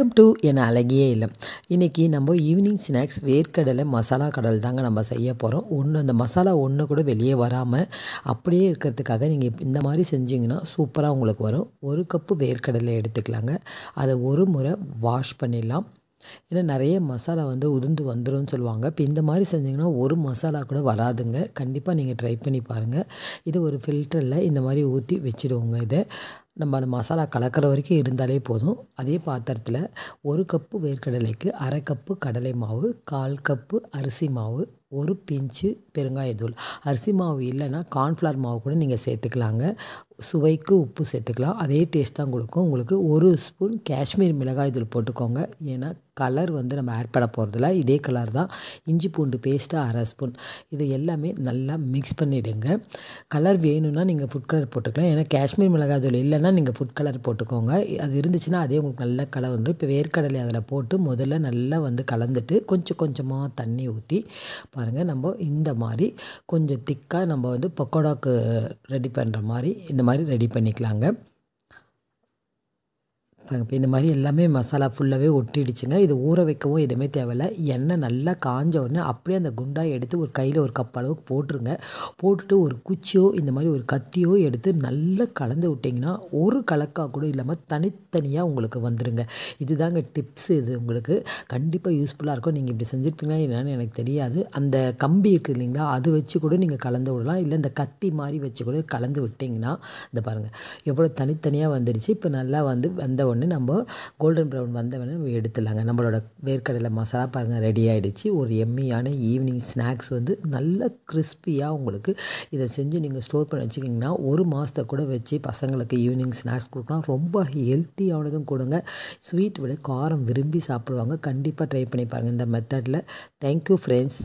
welcome to என் அழகிய இல்லம் இன்றைக்கி நம்ம ஈவினிங் ஸ்நாக்ஸ் வேர்க்கடலை மசாலா கடல் தாங்க நம்ம செய்ய போகிறோம் ஒன்று அந்த மசாலா ஒன்று கூட வெளியே வராமல் அப்படியே இருக்கிறதுக்காக நீங்கள் இந்த மாதிரி செஞ்சிங்கன்னா சூப்பராக உங்களுக்கு வரும் ஒரு கப்பு வேர்க்கடலை எடுத்துக்கலாங்க அதை ஒரு முறை வாஷ் பண்ணிடலாம் ஏன்னா நிறைய மசாலா வந்து உதிர்ந்து வந்துடும் சொல்லுவாங்க இப்போ இந்த மாதிரி செஞ்சிங்கன்னா ஒரு மசாலா கூட வராதுங்க கண்டிப்பாக நீங்கள் ட்ரை பண்ணி பாருங்கள் இது ஒரு ஃபில்டரில் இந்த மாதிரி ஊற்றி வச்சுடுவோங்க இதை நம்ம அந்த மசாலா கலக்கிற வரைக்கும் இருந்தாலே போதும் அதே பாத்திரத்தில் ஒரு கப்பு வேர்க்கடலைக்கு அரை கப்பு கடலை மாவு கால் கப்பு அரிசி மாவு ஒரு பிஞ்சு பெருங்காயத்தூள் அரிசி மாவு இல்லைன்னா கார்ன்ஃப்ளவர் மாவு கூட நீங்கள் சேர்த்துக்கலாங்க சுவைக்கு உப்பு சேர்த்துக்கலாம் அதே டேஸ்ட் தான் கொடுக்கும் உங்களுக்கு ஒரு ஸ்பூன் காஷ்மீர் மிளகாய் தூள் போட்டுக்கோங்க ஏன்னா கலர் வந்து நம்ம ஆட் பண்ண போகிறதில்ல இதே கலர் தான் இஞ்சி பூண்டு பேஸ்ட்டாக அரை ஸ்பூன் இது எல்லாமே நல்லா மிக்ஸ் பண்ணிவிடுங்க கலர் வேணும்னா நீங்கள் ஃபுட் கலர் போட்டுக்கலாம் ஏன்னா காஷ்மீர் மிளகாய் தூள் இல்லைன்னா வேணால் நீங்கள் ஃபுட் கலர் போட்டுக்கோங்க அது இருந்துச்சுன்னா அதே உங்களுக்கு நல்ல கலர் வந்துடும் இப்போ வேர்க்கடலை அதில் போட்டு முதல்ல நல்லா வந்து கலந்துட்டு கொஞ்சம் கொஞ்சமாக தண்ணி ஊற்றி பாருங்கள் நம்ம இந்த மாதிரி கொஞ்சம் திக்காக நம்ம வந்து பக்கோடாவுக்கு ரெடி பண்ணுற மாதிரி இந்த மாதிரி ரெடி பண்ணிக்கலாங்க பாருங்கள் இப்போ இந்த மாதிரி எல்லாமே மசாலா ஃபுல்லாகவே ஒட்டிடுச்சுங்க இது ஊற வைக்கவும் எதுவுமே தேவையில்லை எண்ணெய் நல்லா காஞ்ச உடனே அப்படியே அந்த குண்டாக எடுத்து ஒரு கையில் ஒரு கப் அளவுக்கு போட்டுருங்க போட்டுட்டு ஒரு குச்சியோ இந்த மாதிரி ஒரு கத்தியோ எடுத்து நல்லா கலந்து விட்டிங்கன்னா ஒரு கலக்கா கூட இல்லாமல் தனித்தனியாக உங்களுக்கு வந்துடுங்க இதுதாங்க டிப்ஸ் இது உங்களுக்கு கண்டிப்பாக யூஸ்ஃபுல்லாக இருக்கும் நீங்கள் இப்படி செஞ்சுருப்பீங்கன்னா என்னென்னு எனக்கு தெரியாது அந்த கம்பி இருக்குது இல்லைங்களா அது வச்சு கூட நீங்கள் கலந்து விடலாம் இல்லை இந்த கத்தி மாதிரி வச்சு கூட கலந்து விட்டிங்கன்னா இந்த பாருங்கள் எவ்வளோ தனித்தனியாக வந்துடுச்சு இப்போ நல்லா வந்து வந்த உடனே உடனே நம்ம கோல்டன் ப்ரௌன் வந்தவொடனே நம்ம எடுத்துடலாங்க நம்மளோட வேர்க்கடலை மசாலா பாருங்கள் ரெடி ஆகிடுச்சு ஒரு எம்மியான ஈவினிங் ஸ்நாக்ஸ் வந்து நல்ல கிறிஸ்பியாக உங்களுக்கு இதை செஞ்சு நீங்கள் ஸ்டோர் பண்ணி வச்சுக்கிங்கன்னா ஒரு மாதத்தை கூட வச்சு பசங்களுக்கு ஈவினிங் ஸ்நாக்ஸ் கொடுக்கலாம் ரொம்ப ஹெல்த்தியானதும் கொடுங்க ஸ்வீட் விட காரம் விரும்பி சாப்பிடுவாங்க கண்டிப்பாக ட்ரை பண்ணி பாருங்கள் இந்த மெத்தடில் தேங்க்யூ ஃப்ரெண்ட்ஸ்